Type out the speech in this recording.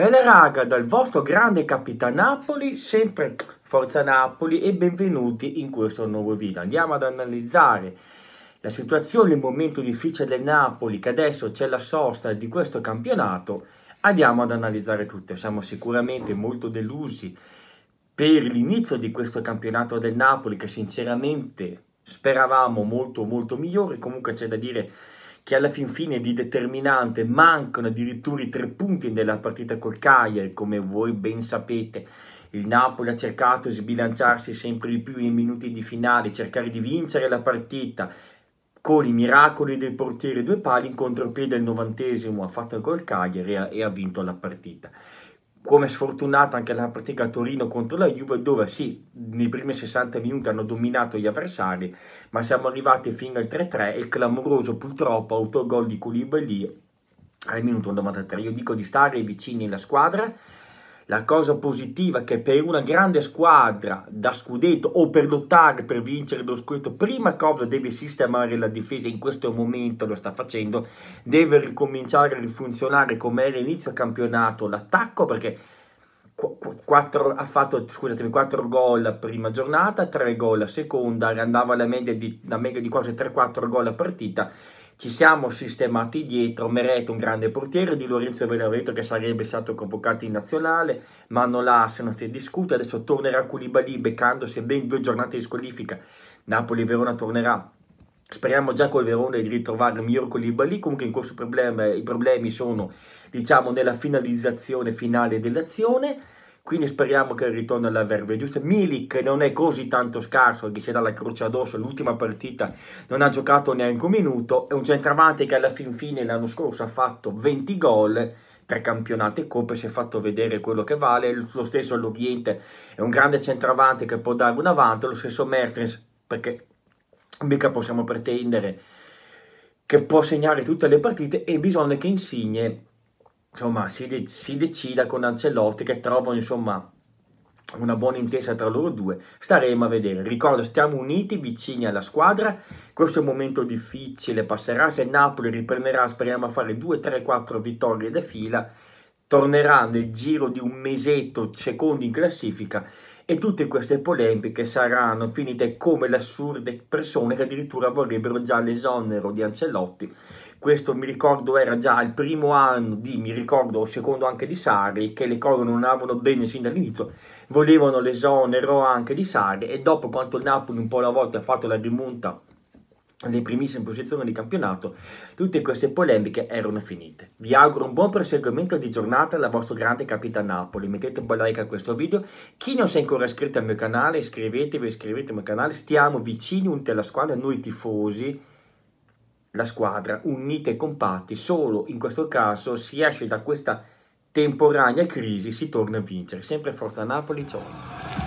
Bella raga, dal vostro grande capitano Napoli, sempre Forza Napoli e benvenuti in questo nuovo video. Andiamo ad analizzare la situazione, il momento difficile del Napoli, che adesso c'è la sosta di questo campionato. Andiamo ad analizzare tutto, siamo sicuramente molto delusi per l'inizio di questo campionato del Napoli che sinceramente speravamo molto molto migliore, comunque c'è da dire che alla fin fine di determinante mancano addirittura i tre punti nella partita col Cagliari, come voi ben sapete. Il Napoli ha cercato di sbilanciarsi sempre di più nei minuti di finale, cercare di vincere la partita con i miracoli del portiere due pali in contropiede al novantesimo, ha fatto il gol Cagliari e ha vinto la partita come sfortunata anche la partita a Torino contro la Juve, dove sì, nei primi 60 minuti hanno dominato gli avversari, ma siamo arrivati fino al 3-3 e il clamoroso purtroppo autogol di Koulibaly al minuto 93. Io dico di stare vicini alla squadra, la cosa positiva è che per una grande squadra da scudetto o per lottare per vincere lo scudetto, prima cosa deve sistemare la difesa, in questo momento lo sta facendo, deve ricominciare a rifunzionare come era inizio campionato l'attacco perché 4, ha fatto scusatemi, 4 gol la prima giornata, 3 gol la seconda, andava alla media di, media di quasi 3-4 gol a partita ci siamo sistemati dietro Meret, un grande portiere di Lorenzo ve detto che sarebbe stato convocato in nazionale, ma non l'ha, se non si discute, adesso tornerà Koulibaly beccandosi ben due giornate di squalifica, Napoli-Verona tornerà Speriamo già col Verona di ritrovare il miglior Colibali, comunque in questo problema i problemi sono diciamo nella finalizzazione finale dell'azione quindi speriamo che ritorni alla verve giusta. Milik non è così tanto scarso che si dà la croce addosso, l'ultima partita non ha giocato neanche un minuto, è un centravanti che alla fin fine l'anno scorso ha fatto 20 gol per campionati e coppe, si è fatto vedere quello che vale, lo stesso all'Oriente è un grande centravanti che può dare un avanti, lo stesso Mertens perché mica possiamo pretendere che può segnare tutte le partite e bisogna che Insigne insomma, si, de si decida con Ancelotti che trovano insomma, una buona intesa tra loro due. Staremo a vedere. Ricordo, stiamo uniti, vicini alla squadra. Questo è un momento difficile, passerà. Se Napoli riprenderà, speriamo a fare 2, 3, 4 vittorie da fila, tornerà nel giro di un mesetto secondo in classifica e tutte queste polemiche saranno finite come le assurde persone che addirittura vorrebbero già l'esonero di Ancelotti. Questo mi ricordo era già il primo anno di, mi ricordo, o secondo anche di Sari, che le cose non andavano bene sin dall'inizio, volevano l'esonero anche di Sari e dopo quanto il Napoli un po' alla volta ha fatto la rimonta le primissime posizioni di campionato, tutte queste polemiche erano finite. Vi auguro un buon proseguimento di giornata alla vostra grande Capitan Napoli. Mettete un bel like a questo video. Chi non si è ancora iscritto al mio canale, iscrivetevi, iscrivetevi al mio canale. Stiamo vicini uniti alla squadra, noi tifosi, la squadra, unite e compatti. Solo in questo caso si esce da questa temporanea crisi, si torna a vincere. Sempre Forza Napoli, ciao!